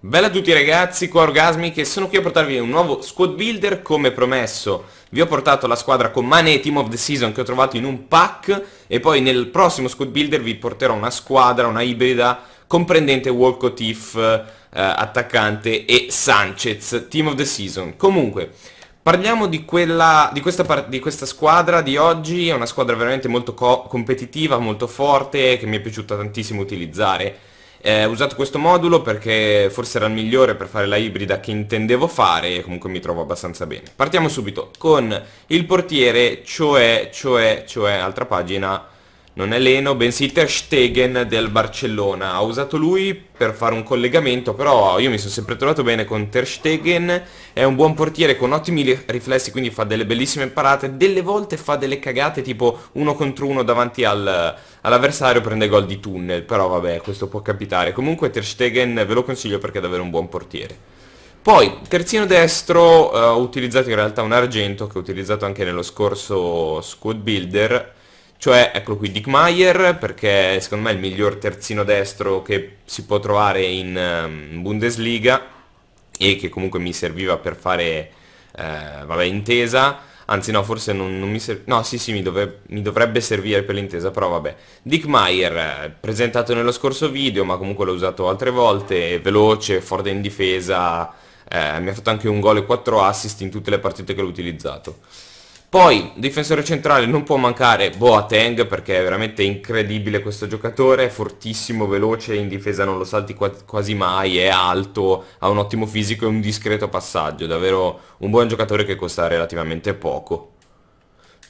Bella a tutti ragazzi, qua Orgasmi che sono qui a portarvi un nuovo squad builder come promesso Vi ho portato la squadra con Mane e Team of the Season che ho trovato in un pack E poi nel prossimo squad builder vi porterò una squadra, una ibrida comprendente Walcott If, eh, attaccante e Sanchez, Team of the Season Comunque, parliamo di, quella, di, questa, di questa, squadra di oggi È una squadra veramente molto co competitiva, molto forte, che mi è piaciuta tantissimo utilizzare eh, ho usato questo modulo perché forse era il migliore per fare la ibrida che intendevo fare e comunque mi trovo abbastanza bene. Partiamo subito con il portiere, cioè, cioè, cioè, altra pagina, non è Leno, bensì Ter Stegen del Barcellona. Ha usato lui per fare un collegamento, però io mi sono sempre trovato bene con Ter Stegen. È un buon portiere con ottimi riflessi, quindi fa delle bellissime parate. Delle volte fa delle cagate, tipo uno contro uno davanti al, all'avversario prende gol di tunnel, però vabbè, questo può capitare. Comunque Ter Stegen ve lo consiglio perché è davvero un buon portiere. Poi, terzino destro, eh, ho uh, utilizzato in realtà un argento che ho utilizzato anche nello scorso squad builder cioè eccolo qui Dick Meyer perché secondo me è il miglior terzino destro che si può trovare in ehm, Bundesliga e che comunque mi serviva per fare eh, vabbè intesa anzi no forse non, non mi serve no sì sì mi, dove... mi, dovrebbe servire per l'intesa però vabbè Dick Meyer eh, presentato nello scorso video ma comunque l'ho usato altre volte veloce forte in difesa eh, mi ha fatto anche un gol e 4 assist in tutte le partite che l'ho utilizzato poi, difensore centrale non può mancare Boateng perché è veramente incredibile questo giocatore, è fortissimo, veloce, in difesa non lo salti quasi mai, è alto, ha un ottimo fisico e un discreto passaggio, davvero un buon giocatore che costa relativamente poco.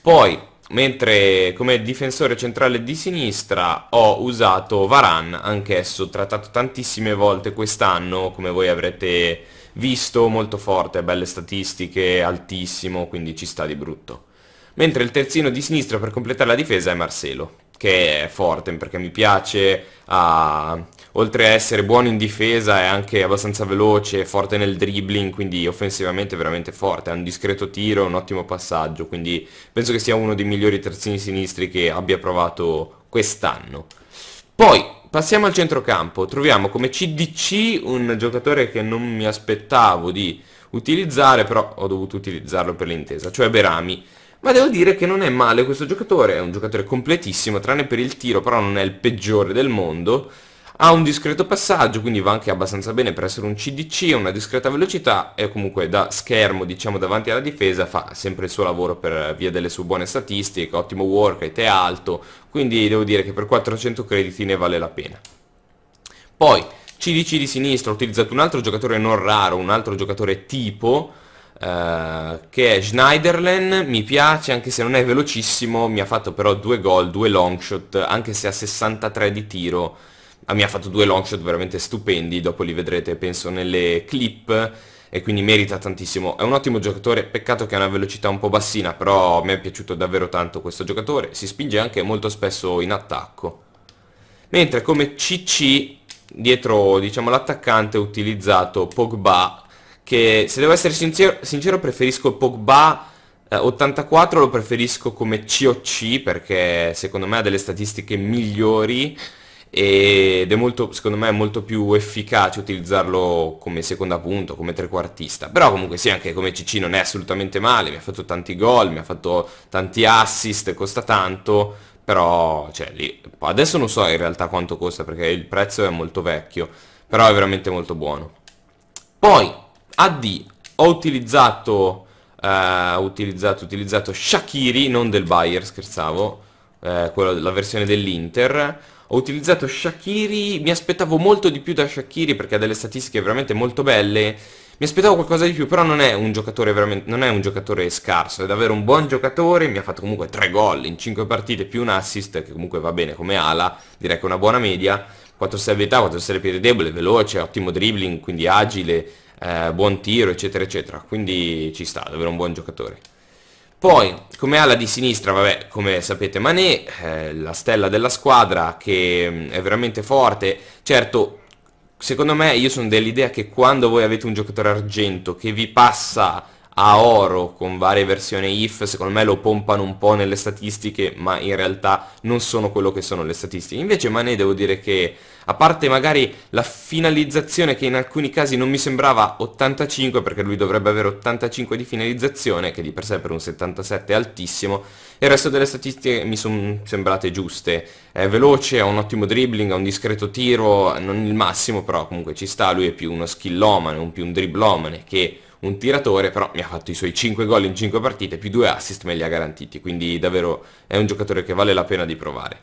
Poi, mentre come difensore centrale di sinistra ho usato Varan, anch'esso trattato tantissime volte quest'anno, come voi avrete visto molto forte, belle statistiche, altissimo, quindi ci sta di brutto. Mentre il terzino di sinistra per completare la difesa è Marcelo, che è forte perché mi piace, ah, oltre a essere buono in difesa è anche abbastanza veloce, forte nel dribbling, quindi offensivamente veramente forte, ha un discreto tiro, un ottimo passaggio, quindi penso che sia uno dei migliori terzini sinistri che abbia provato quest'anno. Poi Passiamo al centrocampo, troviamo come CDC un giocatore che non mi aspettavo di utilizzare, però ho dovuto utilizzarlo per l'intesa, cioè Berami. Ma devo dire che non è male questo giocatore, è un giocatore completissimo, tranne per il tiro, però non è il peggiore del mondo ha un discreto passaggio, quindi va anche abbastanza bene per essere un CDC, ha una discreta velocità e comunque da schermo, diciamo davanti alla difesa, fa sempre il suo lavoro per via delle sue buone statistiche, ottimo work rate, è alto, quindi devo dire che per 400 crediti ne vale la pena. Poi, CDC di sinistra, ho utilizzato un altro giocatore non raro, un altro giocatore tipo, Uh, che è Schneiderlen, mi piace anche se non è velocissimo, mi ha fatto però due gol, due long shot, anche se ha 63 di tiro a me ha fatto due long shot veramente stupendi, dopo li vedrete penso nelle clip e quindi merita tantissimo. È un ottimo giocatore, peccato che ha una velocità un po' bassina, però mi è piaciuto davvero tanto questo giocatore, si spinge anche molto spesso in attacco. Mentre come CC dietro diciamo l'attaccante ho utilizzato Pogba, che se devo essere sincero, sincero preferisco Pogba 84 eh, lo preferisco come COC perché secondo me ha delle statistiche migliori ed è molto, secondo me, molto più efficace utilizzarlo come seconda punta, come trequartista. Però comunque sì, anche come CC non è assolutamente male, mi ha fatto tanti gol, mi ha fatto tanti assist, costa tanto, però cioè, lì, adesso non so in realtà quanto costa perché il prezzo è molto vecchio, però è veramente molto buono. Poi, AD, ho utilizzato, eh, utilizzato, utilizzato Shakiri, non del Bayer, scherzavo, eh, quello, la versione dell'Inter, ho utilizzato Shakiri, mi aspettavo molto di più da Shakiri perché ha delle statistiche veramente molto belle, mi aspettavo qualcosa di più, però non è un giocatore, non è un giocatore scarso, è davvero un buon giocatore, mi ha fatto comunque 3 gol in 5 partite più un assist, che comunque va bene come ala, direi che è una buona media, 4 servità, 4 piede debole, veloce, ottimo dribbling, quindi agile, eh, buon tiro, eccetera, eccetera, quindi ci sta, davvero un buon giocatore. Poi, come ala di sinistra, vabbè, come sapete Mané, eh, la stella della squadra che mh, mm, è veramente forte. Certo, secondo me io sono dell'idea che quando voi avete un giocatore argento che vi passa a oro con varie versioni if, secondo me lo pompano un po' nelle statistiche, ma in realtà non sono quello che sono le statistiche. Invece Mané devo dire che, a parte magari la finalizzazione che in alcuni casi non mi sembrava 85, perché lui dovrebbe avere 85 di finalizzazione, che di per sé per un 77 è altissimo, il resto delle statistiche mi sono sembrate giuste. È veloce, ha un ottimo dribbling, ha un discreto tiro, non il massimo, però comunque ci sta, lui è più uno skillomane, un più un dribblomane, che un tiratore, però mi ha fatto i suoi 5 gol in 5 partite, più 2 assist me li ha garantiti, quindi davvero è un giocatore che vale la pena di provare.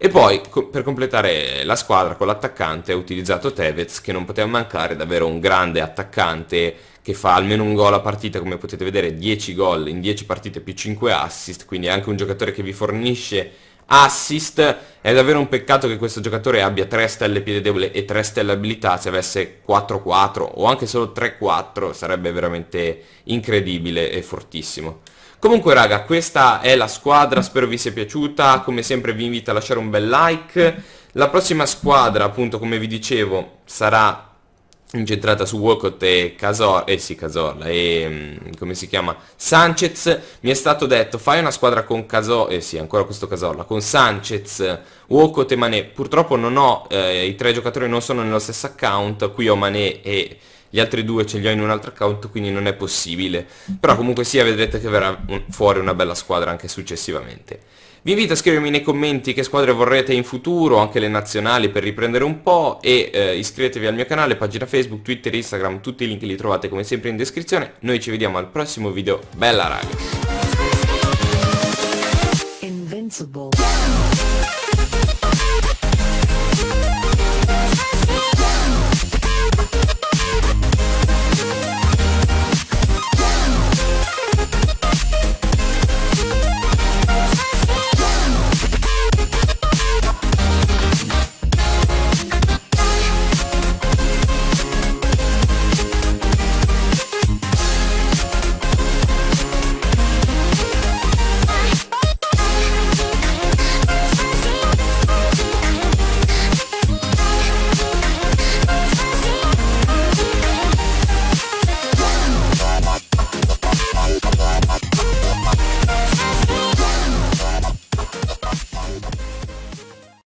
E poi, co per completare la squadra con l'attaccante, ho utilizzato Tevez, che non poteva mancare, davvero un grande attaccante che fa almeno un gol a partita, come potete vedere, 10 gol in 10 partite più 5 assist, quindi è anche un giocatore che vi fornisce assist. È davvero un peccato che questo giocatore abbia 3 stelle piede debole e 3 stelle abilità, se avesse 4-4 o anche solo 3-4 sarebbe veramente incredibile e fortissimo. Comunque raga, questa è la squadra, spero vi sia piaciuta, come sempre vi invito a lasciare un bel like. La prossima squadra, appunto, come vi dicevo, sarà incentrata su Walcott e Casor, eh sì, Casorla e mm, come si chiama Sanchez mi è stato detto fai una squadra con Casor, eh sì ancora questo Casorla con Sanchez, Walcott e Mané purtroppo non ho eh, i tre giocatori non sono nello stesso account qui ho Mané e gli altri due ce li ho in un altro account quindi non è possibile però comunque sia vedrete che verrà fuori una bella squadra anche successivamente vi invito a scrivermi nei commenti che squadre vorrete in futuro, anche le nazionali per riprendere un po' e eh, iscrivetevi al mio canale, pagina Facebook, Twitter, Instagram, tutti i link li trovate come sempre in descrizione. Noi ci vediamo al prossimo video, bella raga! Invincible.